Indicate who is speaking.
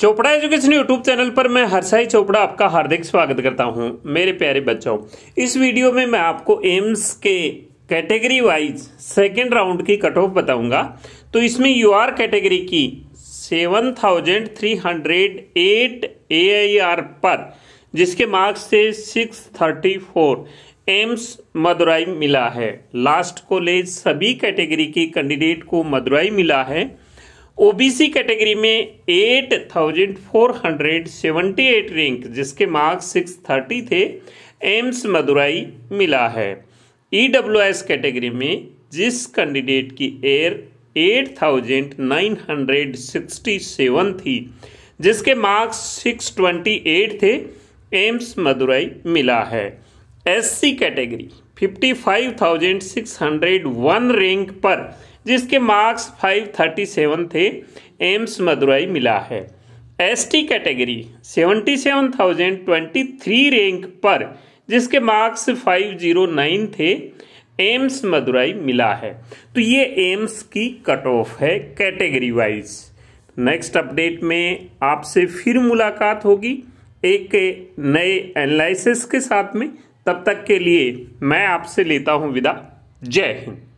Speaker 1: Chopra education YouTube channel पर मैं हरसाई चोपड़ा आपका हार्दिक स्वागत करता हूं मेरे प्यारे बच्चों इस वीडियो में मैं आपको एम्स के कैटेगरी वाइज सेकेंड राउंड की कट ऑफ बताऊंगा तो इसमें यू आर कैटेगरी की seven thousand three hundred eight A I R पर जिसके मार्क्स थे six thirty four AIIMS Madurai मिला है लास्ट कॉलेज सभी कैटेगरी के कैंडिडेट को मदुराई मिला है ओबीसी कैटेगरी में 8,478 रैंक जिसके मार्क्स 630 थे एम्स मदुराई मिला है ईडब्ल्यूएस कैटेगरी में जिस कैंडिडेट की एयर 8,967 थी जिसके मार्क्स 628 थे एम्स मदुराई मिला है एससी कैटेगरी 55,601 रैंक पर जिसके मार्क्स 537 थे एम्स मदुराई मिला है एसटी कैटेगरी 77,023 रैंक पर जिसके मार्क्स 509 थे एम्स मदुराई मिला है तो ये एम्स की कट ऑफ है कैटेगरी वाइज नेक्स्ट अपडेट में आपसे फिर मुलाकात होगी एक नए एनालिसिस के साथ में तब तक के लिए मैं आपसे लेता हूं विदा जय हिंद